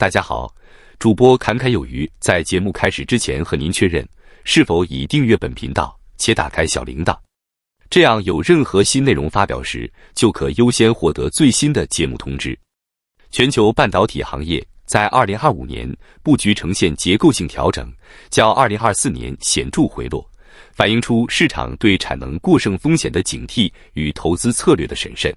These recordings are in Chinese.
大家好，主播侃侃有余。在节目开始之前，和您确认是否已订阅本频道且打开小铃铛，这样有任何新内容发表时，就可优先获得最新的节目通知。全球半导体行业在二零二五年布局呈现结构性调整，较二零二四年显著回落，反映出市场对产能过剩风险的警惕与投资策略的审慎。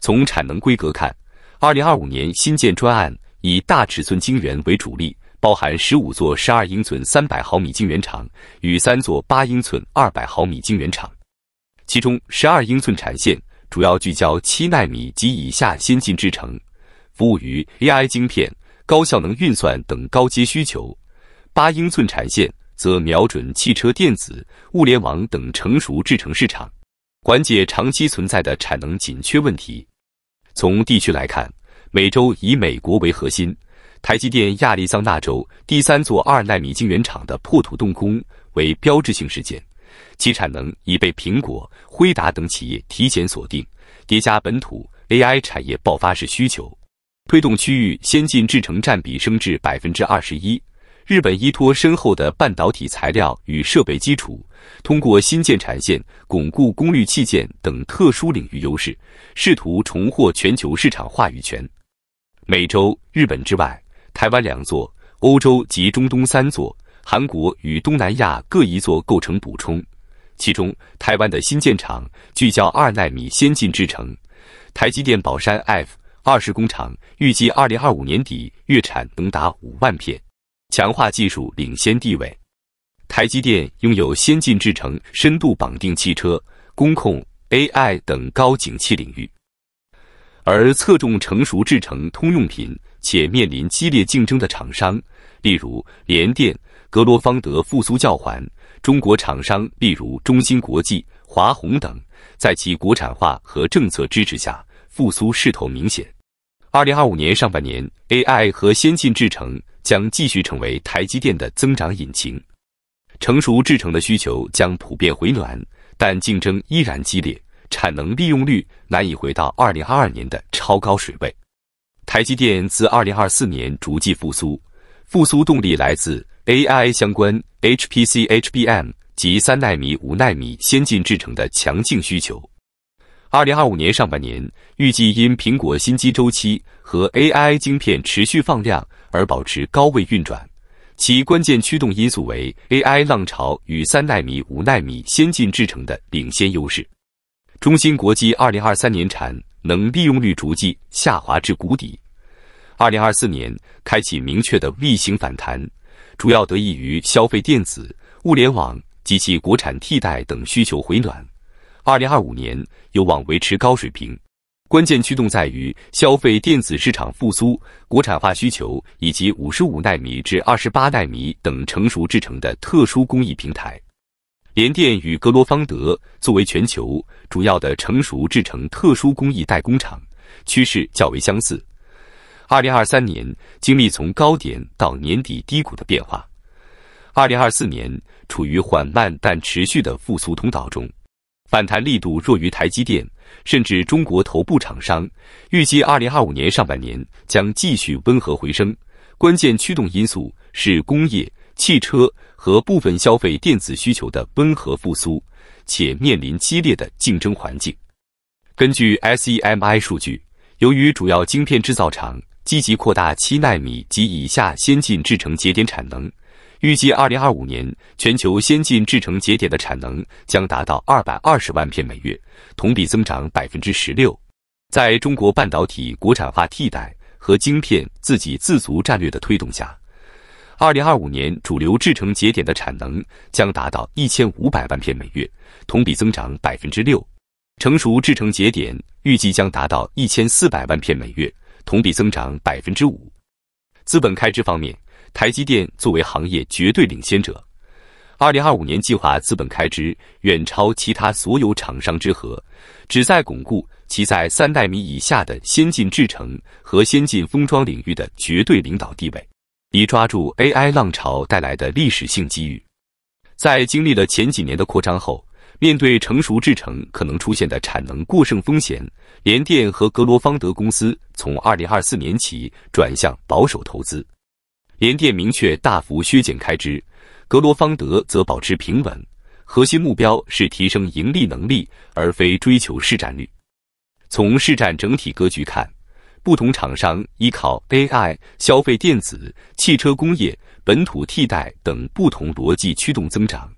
从产能规格看，二零二五年新建专案。以大尺寸晶圆为主力，包含十五座十二英寸三百毫米晶圆厂与三座八英寸二百毫米晶圆厂。其中，十二英寸产线主要聚焦七纳米及以下先进制程，服务于 AI 晶片、高效能运算等高阶需求；八英寸产线则瞄准汽车电子、物联网等成熟制程市场，缓解长期存在的产能紧缺问题。从地区来看，美洲以美国为核心，台积电亚利桑那州第三座二纳米晶圆厂的破土动工为标志性事件，其产能已被苹果、辉达等企业提前锁定，叠加本土 AI 产业爆发式需求，推动区域先进制程占比升至百分之二十一。日本依托深厚的半导体材料与设备基础，通过新建产线巩固功率器件等特殊领域优势，试图重获全球市场话语权。美洲、日本之外，台湾两座，欧洲及中东三座，韩国与东南亚各一座构成补充。其中，台湾的新建厂聚焦二纳米先进制程，台积电宝山 F 二十工厂预计二零二五年底月产能达五万片。强化技术领先地位，台积电拥有先进制程，深度绑定汽车、工控、AI 等高景气领域；而侧重成熟制程、通用品且面临激烈竞争的厂商，例如联电、格罗方德复苏较缓。中国厂商，例如中芯国际、华虹等，在其国产化和政策支持下，复苏势头明显。二零二五年上半年，AI 和先进制程将继续成为台积电的增长引擎。成熟制程的需求将普遍回暖，但竞争依然激烈，产能利用率难以回到二零二二年的超高水位。台积电自二零二四年逐季复苏，复苏动力来自 AI 相关 HPC、HBM 及三纳米、五纳米先进制程的强劲需求。二零二五年上半年预计因苹果新机周期和 AI 晶片持续放量而保持高位运转，其关键驱动因素为 AI 浪潮与三纳米、五纳米先进制程的领先优势。中芯国际二零二三年产能利用率逐季下滑至谷底，二零二四年开启明确的 V 型反弹，主要得益于消费电子、物联网及其国产替代等需求回暖。二零二五年有望维持高水平，关键驱动在于消费电子市场复苏、国产化需求以及五十五纳米至二十八纳米等成熟制成的特殊工艺平台。联电与格罗方德作为全球主要的成熟制成特殊工艺代工厂，趋势较为相似。二零二三年经历从高点到年底低谷的变化，二零二四年处于缓慢但持续的复苏通道中。反弹力度弱于台积电，甚至中国头部厂商。预计二零二五年上半年将继续温和回升，关键驱动因素是工业、汽车和部分消费电子需求的温和复苏，且面临激烈的竞争环境。根据 SEMI 数据，由于主要晶片制造厂积极扩大七纳米及以下先进制程节点产能。预计二零二五年全球先进制程节点的产能将达到二百二十万片每月，同比增长百分之十六。在中国半导体国产化替代和晶片自给自足战略的推动下，二零二五年主流制程节点的产能将达到一千五百万片每月，同比增长百分之六。成熟制程节点预计将达到一千四百万片每月，同比增长百分之五。资本开支方面。台积电作为行业绝对领先者，二零二五年计划资本开支远超其他所有厂商之和，旨在巩固其在三纳米以下的先进制程和先进封装领域的绝对领导地位，以抓住 AI 浪潮带来的历史性机遇。在经历了前几年的扩张后，面对成熟制程可能出现的产能过剩风险，联电和格罗方德公司从二零二四年起转向保守投资。联电明确大幅削减开支，格罗方德则保持平稳。核心目标是提升盈利能力，而非追求市占率。从市占整体格局看，不同厂商依靠 AI、消费电子、汽车工业、本土替代等不同逻辑驱动增长。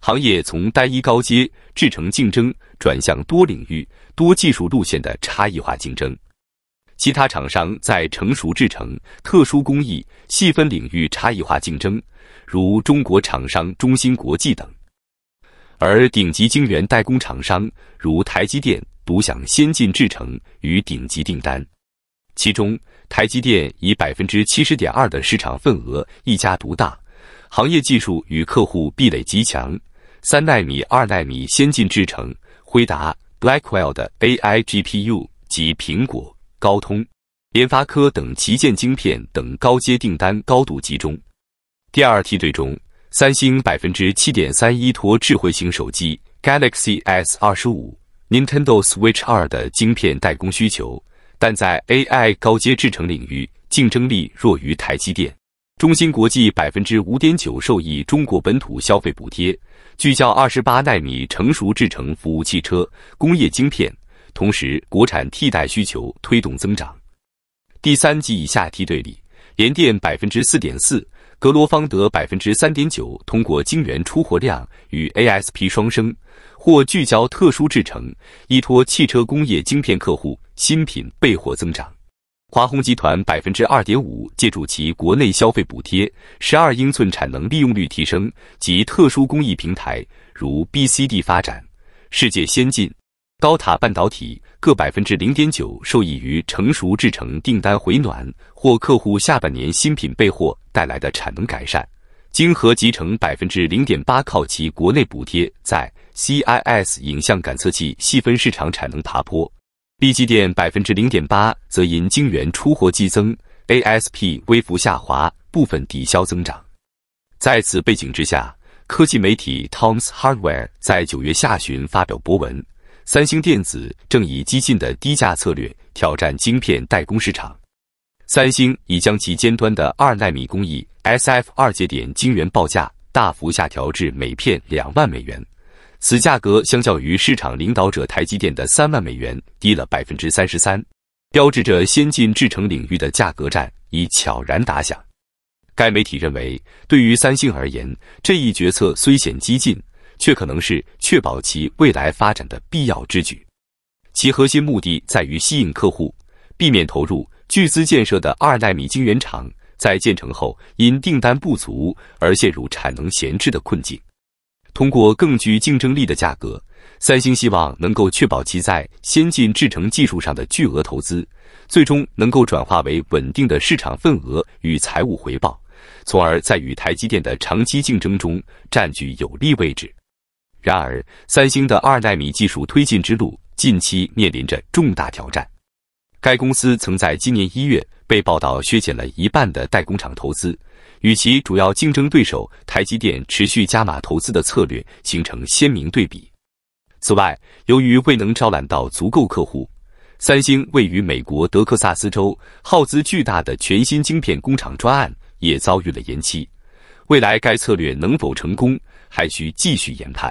行业从单一高阶制程竞争转向多领域、多技术路线的差异化竞争。其他厂商在成熟制程、特殊工艺、细分领域差异化竞争，如中国厂商中芯国际等；而顶级晶圆代工厂商如台积电独享先进制程与顶级订单，其中台积电以百分之七十点二的市场份额一家独大，行业技术与客户壁垒极强。三纳米、二纳米先进制程，辉达 （Blackwell） 的 AI GPU 及苹果。高通、联发科等旗舰晶片等高阶订单高度集中。第二梯队中，三星百分之七点三依托智慧型手机 Galaxy S 二十五、Nintendo Switch 二的晶片代工需求，但在 AI 高阶制成领域竞争力弱于台积电。中芯国际百分之五点九受益中国本土消费补贴，聚焦二十八纳米成熟制成服务汽车工业晶片。同时，国产替代需求推动增长。第三级以下梯队里，联电百分之四点四，格罗方德百分之三点九，通过晶圆出货量与 ASP 双升，或聚焦特殊制成，依托汽车工业晶片客户新品备货增长。华虹集团百分之二点五，借助其国内消费补贴，十二英寸产能利用率提升及特殊工艺平台如 BCD 发展，世界先进。高塔半导体各百分之零点九受益于成熟制程订单回暖，或客户下半年新品备货带来的产能改善。晶核集成百分之零点八靠其国内补贴，在 CIS 影像感测器细分市场产能爬坡。立积电百分之零点八则因晶圆出货激增，ASP 微幅下滑，部分抵消增长。在此背景之下，科技媒体 Tom's Hardware 在九月下旬发表博文。三星电子正以激进的低价策略挑战晶片代工市场。三星已将其尖端的二纳米工艺 SF 二节点晶圆报价大幅下调至每片两万美元，此价格相较于市场领导者台积电的三万美元低了百分之三十三，标志着先进制程领域的价格战已悄然打响。该媒体认为，对于三星而言，这一决策虽显激进。却可能是确保其未来发展的必要之举，其核心目的在于吸引客户，避免投入巨资建设的二纳米晶圆厂在建成后因订单不足而陷入产能闲置的困境。通过更具竞争力的价格，三星希望能够确保其在先进制程技术上的巨额投资最终能够转化为稳定的市场份额与财务回报，从而在与台积电的长期竞争中占据有利位置。然而，三星的二纳米技术推进之路近期面临着重大挑战。该公司曾在今年一月被报道削减了一半的代工厂投资，与其主要竞争对手台积电持续加码投资的策略形成鲜明对比。此外，由于未能招揽到足够客户，三星位于美国德克萨斯州耗资巨大的全新晶片工厂专案也遭遇了延期。未来该策略能否成功，还需继续研判。